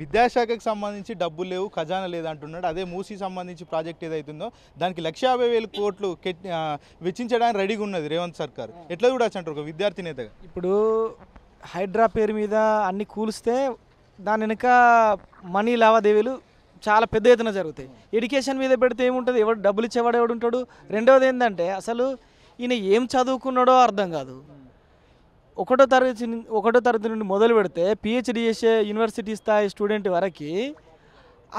విద్యాశాఖకు సంబంధించి డబ్బులు లేవు ఖజానా లేదంటున్నాడు అదే మూసీ సంబంధించి ప్రాజెక్ట్ ఏదైతుందో దానికి లక్ష యాభై వేల కోట్లు వెచ్చించడానికి రెడీగా ఉన్నది రేవంత్ సర్కార్ ఎట్లా చూడొచ్చు అంటారు ఒక విద్యార్థి నేతగా ఇప్పుడు హైడ్రా పేరు మీద అన్ని కూలిస్తే దాని వెనుక మనీ లావాదేవీలు చాలా పెద్ద ఎత్తున జరుగుతాయి ఎడ్యుకేషన్ మీద పెడితే ఏముంటుంది ఎవడు డబ్బులు ఇచ్చేవాడు ఎవడు ఉంటాడు రెండవది ఏంటంటే అసలు ఈయన ఏం చదువుకున్నాడో అర్థం కాదు ఒకటో తరగతి ఒకటో తరగతి నుండి మొదలు పెడితే పిహెచ్డి చేసే యూనివర్సిటీ స్థాయి స్టూడెంట్ వరకు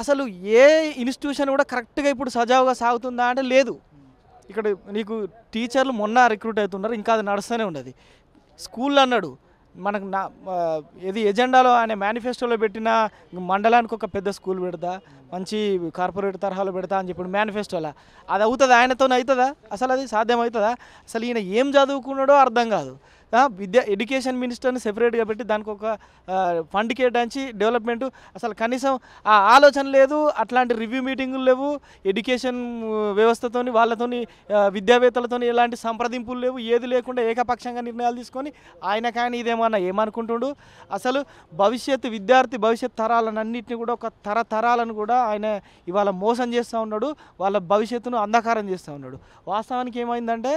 అసలు ఏ ఇన్స్టిట్యూషన్ కూడా కరెక్ట్గా ఇప్పుడు సజావుగా సాగుతుందా అంటే లేదు ఇక్కడ నీకు టీచర్లు మొన్న రిక్రూట్ అవుతున్నారు ఇంకా అది నడుస్తూనే ఉండదు స్కూల్ అన్నాడు మనకు నా ఏది ఎజెండాలో ఆయన మేనిఫెస్టోలో పెట్టిన మండలానికి ఒక పెద్ద స్కూల్ పెడతా మంచి కార్పొరేట్ తరహాలో పెడతా అని చెప్పి మేనిఫెస్టోలా అది అవుతుందా ఆయనతోనే అవుతుందా అసలు అది సాధ్యం అవుతుందా అసలు ఈయన ఏం చదువుకున్నాడో అర్థం కాదు విద్యా ఎడ్యుకేషన్ మినిస్టర్ని సెపరేట్గా పెట్టి దానికి ఒక ఫండ్ కేటాయించి డెవలప్మెంట్ అసలు కనీసం ఆ ఆలోచన లేదు అట్లాంటి రివ్యూ మీటింగులు లేవు ఎడ్యుకేషన్ వ్యవస్థతో వాళ్ళతో విద్యావేత్తలతో ఎలాంటి సంప్రదింపులు లేవు ఏది లేకుండా ఏకపక్షంగా నిర్ణయాలు తీసుకొని ఆయన కానీ ఇదేమన్నా ఏమనుకుంటుండు అసలు భవిష్యత్ విద్యార్థి భవిష్యత్ తరాలను అన్నింటినీ కూడా ఒక తరతరాలను కూడా ఆయన ఇవాళ మోసం చేస్తూ ఉన్నాడు వాళ్ళ భవిష్యత్తును అంధకారం చేస్తూ ఉన్నాడు వాస్తవానికి ఏమైందంటే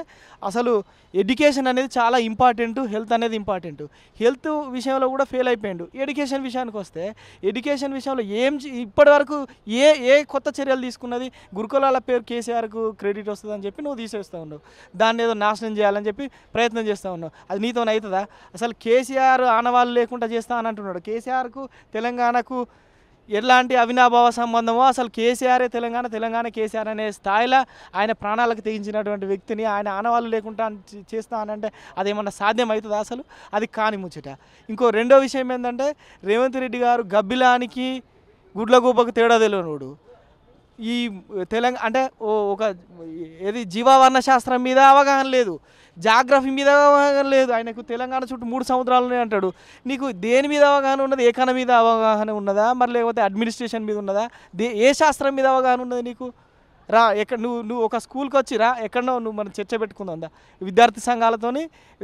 అసలు ఎడ్యుకేషన్ అనేది చాలా ఇంపార్టెంట్ ఇంపార్టెంటు హెల్త్ అనేది ఇంపార్టెంట్ హెల్త్ విషయంలో కూడా ఫెయిల్ అయిపోయిండు ఎడ్యుకేషన్ విషయానికి వస్తే ఎడ్యుకేషన్ విషయంలో ఏం ఇప్పటి వరకు ఏ ఏ కొత్త చర్యలు తీసుకున్నది గురుకులాల పేరు కేసీఆర్కు క్రెడిట్ వస్తుందని చెప్పి నువ్వు తీసేస్తూ ఉన్నావు దాన్ని ఏదో నాశనం చేయాలని చెప్పి ప్రయత్నం చేస్తూ ఉన్నావు అది నీతోనే అవుతుందా అసలు కేసీఆర్ ఆనవాళ్ళు లేకుండా చేస్తా అని అంటున్నాడు కేసీఆర్కు తెలంగాణకు ఎలాంటి అవినాభావ సంబంధమో అసలు కేసీఆరే తెలంగాణ తెలంగాణ కేసీఆర్ అనే స్థాయిలో ఆయన ప్రాణాలకు తెగించినటువంటి వ్యక్తిని ఆయన ఆనవాళ్ళు లేకుండా చేస్తానంటే అదేమన్నా సాధ్యం అవుతుందా అసలు అది కాని ముచ్చట ఇంకో రెండో విషయం ఏంటంటే రేవంత్ రెడ్డి గారు గబ్బిలానికి గుడ్లగూపకు తేడా తెలియనుడు ఈ తెలంగాణ అంటే ఒక ఏది జీవావరణ శాస్త్రం మీద అవగాహన లేదు జాగ్రఫీ మీద అవగాహన లేదు ఆయనకు తెలంగాణ చుట్టూ మూడు సముద్రాలనే అంటాడు నీకు దేని మీద అవగాహన ఉన్నది ఏకాన మీద అవగాహన ఉన్నదా మరి లేకపోతే అడ్మినిస్ట్రేషన్ మీద ఉన్నదా ఏ శాస్త్రం మీద అవగాహన ఉన్నది నీకు రా ఎక్కడ నువ్వు నువ్వు ఒక స్కూల్కి వచ్చి రా ఎక్కడో నువ్వు మనం చర్చ పెట్టుకుందాం విద్యార్థి సంఘాలతోని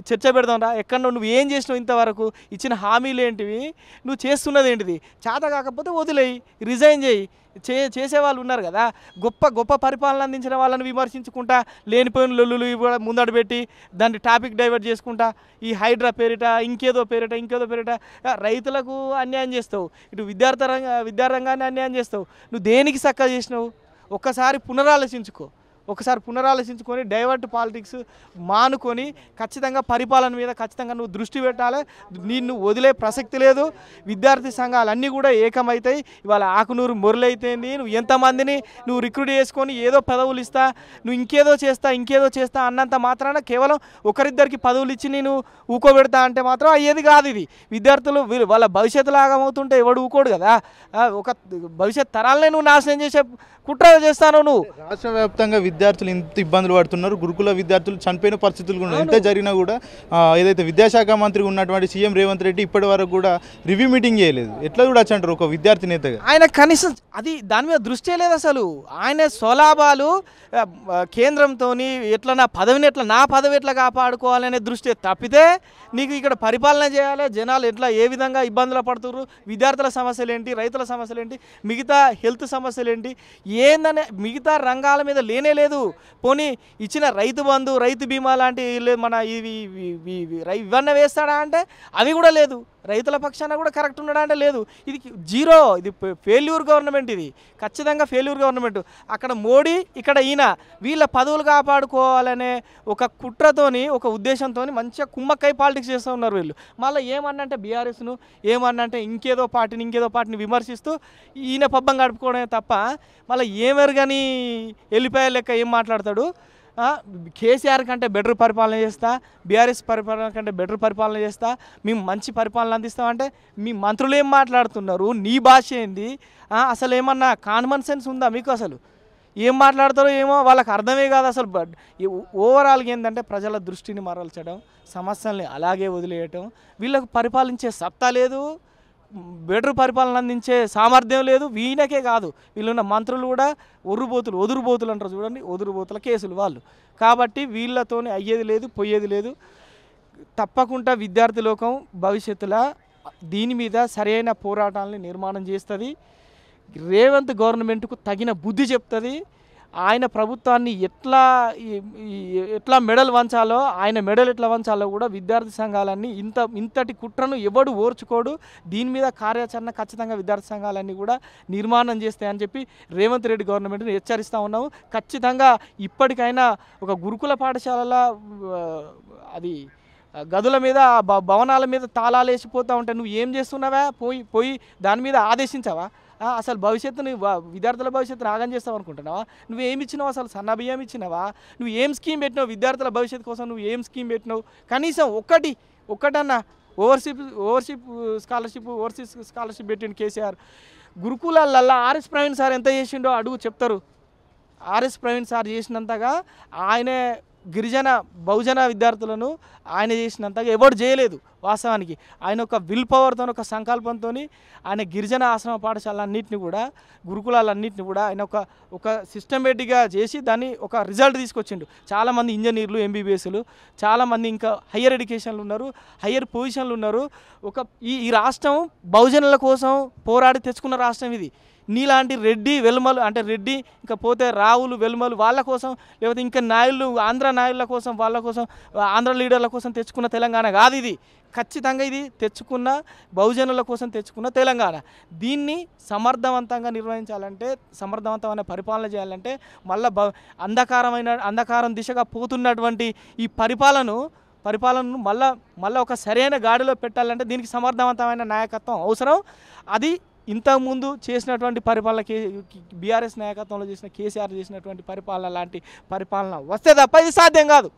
చర్చ పెడదాం రా ఎక్కడో నువ్వు ఏం చేసినావు ఇంతవరకు ఇచ్చిన హామీలు ఏంటివి నువ్వు చేస్తున్నది ఏంటిది చేత కాకపోతే వదిలేయి రిజైన్ చేయి చే చేసేవాళ్ళు ఉన్నారు కదా గొప్ప గొప్ప పరిపాలన అందించిన వాళ్ళని విమర్శించుకుంటా లేనిపోయిన లొల్లులు కూడా ముందడు పెట్టి దాన్ని టాపిక్ డైవర్ట్ చేసుకుంటా ఈ హైడ్రా పేరిట ఇంకేదో పేరిట ఇంకేదో పేరిట రైతులకు అన్యాయం చేస్తావు ఇటు విద్యార్థి రంగ విద్యారంగాన్ని అన్యాయం చేస్తావు నువ్వు దేనికి చక్కగా చేసినావు ఒక్కసారి పునరాలోచించుకో ఒకసారి పునరాలోచించుకొని డైవర్ట్ పాలిటిక్స్ మానుకొని ఖచ్చితంగా పరిపాలన మీద ఖచ్చితంగా నువ్వు దృష్టి పెట్టాలి నిన్ను వదిలే ప్రసక్తి లేదు విద్యార్థి సంఘాలన్నీ కూడా ఏకమవుతాయి ఇవాళ ఆకునూరు మొరలైతేంది నువ్వు ఎంతమందిని నువ్వు రిక్రూట్ చేసుకొని ఏదో పదవులు ఇస్తా నువ్వు ఇంకేదో చేస్తా ఇంకేదో చేస్తా అన్నంత మాత్రాన కేవలం ఒకరిద్దరికి పదవులు ఇచ్చి నేను ఊకోబెడతా అంటే మాత్రం అయ్యేది కాదు ఇది విద్యార్థులు వాళ్ళ భవిష్యత్తు లాగమవుతుంటే ఎవడు ఊకోడు కదా ఒక భవిష్యత్ తరాలనే నువ్వు నాశనం చేసే కుట్ర చేస్తాను నువ్వు రాష్ట్ర వ్యాప్తంగా విద్యార్థులు ఇంత ఇబ్బందులు పడుతున్నారు గురుకుల విద్యార్థులు చనిపోయిన పరిస్థితులు కూడా ఎంత జరిగినా కూడా ఏదైతే విద్యాశాఖ మంత్రి ఉన్నటువంటి సీఎం రేవంత్ రెడ్డి ఇప్పటి వరకు కూడా రివ్యూ మీటింగ్ చేయలేదు ఎట్లా చూడొచ్చు అంటారు ఒక విద్యార్థి నేతగా ఆయన కనీసం అది దాని మీద దృష్టి లేదు అసలు ఆయన స్వలాభాలు కేంద్రంతో ఎట్లా నా పదవిని ఎట్లా నా పదవి ఎట్లా కాపాడుకోవాలనే దృష్టి తప్పితే నీకు ఇక్కడ పరిపాలన చేయాలి జనాలు ఎట్లా ఏ విధంగా ఇబ్బందులు పడుతున్నారు విద్యార్థుల సమస్యలు ఏంటి రైతుల సమస్యలు ఏంటి మిగతా హెల్త్ సమస్యలు ఏంటి ఏందనే మిగతా రంగాల మీద లేనే లేదు పోనీ ఇచ్చిన రైతు బంధు రైతు బీమా లాంటి మన ఇవి ఇవన్నీ వేస్తాడా అంటే అవి కూడా లేదు రైతుల పక్షాన కూడా కరెక్ట్ ఉండడా అంటే లేదు ఇది జీరో ఇది ఫెయిల్యూర్ గవర్నమెంట్ ఇది ఖచ్చితంగా ఫెయిల్యూర్ గవర్నమెంట్ అక్కడ మోడీ ఇక్కడ ఈయన వీళ్ళ పదవులు కాపాడుకోవాలనే ఒక కుట్రతోని ఒక ఉద్దేశంతో మంచిగా కుమ్మక్కై పాలిటిక్స్ చేస్తూ ఉన్నారు వీళ్ళు మళ్ళీ ఏమన్నంటే బీఆర్ఎస్ను ఏమన్నంటే ఇంకేదో పార్టీని ఇంకేదో పార్టీని విమర్శిస్తూ ఈయన పబ్బం గడుపుకోవడమే తప్ప మళ్ళీ ఏమెరుగని వెళ్ళిపోయా లెక్క ఏం మాట్లాడతాడు కేసీఆర్ కంటే బెటర్ పరిపాలన చేస్తా బీఆర్ఎస్ పరిపాలన కంటే బెటర్ పరిపాలన చేస్తా మేము మంచి పరిపాలన అందిస్తామంటే మీ మంత్రులు ఏం మాట్లాడుతున్నారు నీ భాష ఏంది అసలు ఏమన్నా కామన్ సెన్స్ ఉందా మీకు అసలు ఏం మాట్లాడతారో ఏమో వాళ్ళకి అర్థమే కాదు అసలు బట్ ఓవరాల్గా ఏంటంటే ప్రజల దృష్టిని మరల్చడం సమస్యల్ని అలాగే వదిలేయటం వీళ్ళకు పరిపాలించే సత్తా లేదు బెటర్ పరిపాలన అందించే సామర్థ్యం లేదు వీణకే కాదు వీళ్ళున్న మంత్రులు కూడా ఒర్రుబోతులు ఒదురుబోతులు అంటారు చూడండి ఒదురుబోతుల కేసులు వాళ్ళు కాబట్టి వీళ్ళతోనే అయ్యేది లేదు పోయేది లేదు తప్పకుండా విద్యార్థి లోకం భవిష్యత్తులో దీని మీద సరైన పోరాటాలని నిర్మాణం చేస్తుంది రేవంత్ గవర్నమెంట్కు తగిన బుద్ధి చెప్తుంది ఆయన ప్రభుత్వాన్ని ఎట్లా ఎట్లా మెడల్ వంచాలో ఆయన మెడల్ ఎట్లా వంచాలో కూడా విద్యార్థి సంఘాలన్నీ ఇంత ఇంతటి కుట్రను ఎవడు ఓర్చుకోడు దీని మీద కార్యాచరణ ఖచ్చితంగా విద్యార్థి సంఘాలన్నీ కూడా నిర్మాణం చేస్తాయని చెప్పి రేవంత్ రెడ్డి గవర్నమెంట్ని హెచ్చరిస్తూ ఉన్నాము ఖచ్చితంగా ఇప్పటికైనా ఒక గురుకుల పాఠశాలల అది గదుల మీద భవనాల మీద తాళాలు వేసిపోతూ ఉంటాయి నువ్వు ఏం చేస్తున్నావా పోయి పోయి దాని మీద ఆదేశించావా అసలు భవిష్యత్తుని విద్యార్థుల భవిష్యత్తుని ఆగం చేస్తావు అనుకుంటున్నావా నువ్వు ఏమి ఇచ్చినావు అసలు సన్న బియ్యం ఇచ్చినావా నువ్వు ఏం స్కీమ్ పెట్టినావు విద్యార్థుల భవిష్యత్తు కోసం నువ్వు ఏం స్కీమ్ పెట్టినావు కనీసం ఒక్కటి ఒక్కటన్నా ఓవర్షిప్ ఓవర్షిప్ స్కాలర్షిప్ ఓవర్సీస్ స్కాలర్షిప్ పెట్టిండు కేసీఆర్ గురుకులాలల్లా ఆర్ఎస్ ప్రవీణ్ సార్ ఎంత చేసిండో అడుగు చెప్తారు ఆర్ఎస్ ప్రవీణ్ సార్ చేసినంతగా ఆయనే గిరిజన బహుజన విద్యార్థులను ఆయన చేసినంతగా ఎవరు చేయలేదు వాస్తవానికి ఆయన ఒక విల్ పవర్తో ఒక సంకల్పంతో ఆయన గిరిజన ఆశ్రమ పాఠశాలన్నింటినీ కూడా గురుకులాలన్నింటినీ కూడా ఆయన ఒక ఒక సిస్టమేటిక్గా చేసి దాన్ని ఒక రిజల్ట్ తీసుకొచ్చిండు చాలామంది ఇంజనీర్లు ఎంబీబీఎస్లు చాలామంది ఇంకా హయ్యర్ ఎడ్యుకేషన్లు ఉన్నారు హయ్యర్ పొజిషన్లు ఉన్నారు ఒక ఈ ఈ రాష్ట్రం బహుజనుల కోసం పోరాడి తెచ్చుకున్న రాష్ట్రం ఇది నీలాంటి రెడ్డి వెలుమలు అంటే రెడ్డి ఇంకా పోతే రావులు వెలుమలు వాళ్ళ కోసం లేకపోతే ఇంకా నాయులు ఆంధ్ర నాయుల కోసం వాళ్ళ కోసం ఆంధ్ర లీడర్ల కోసం తెచ్చుకున్న తెలంగాణ కాదు ఇది ఖచ్చితంగా ఇది తెచ్చుకున్న బహుజనుల కోసం తెచ్చుకున్న తెలంగాణ దీన్ని సమర్థవంతంగా నిర్వహించాలంటే సమర్థవంతమైన పరిపాలన చేయాలంటే మళ్ళీ అంధకారమైన అంధకారం దిశగా పోతున్నటువంటి ఈ పరిపాలనను పరిపాలనను మళ్ళా మళ్ళీ ఒక సరైన గాడిలో పెట్టాలంటే దీనికి సమర్థవంతమైన నాయకత్వం అవసరం అది ఇంతకుముందు చేసినటువంటి పరిపాలన కే బీఆర్ఎస్ నాయకత్వంలో చేసిన కేసీఆర్ చేసినటువంటి పరిపాలన లాంటి పరిపాలన వస్తే తప్ప ఇది సాధ్యం కాదు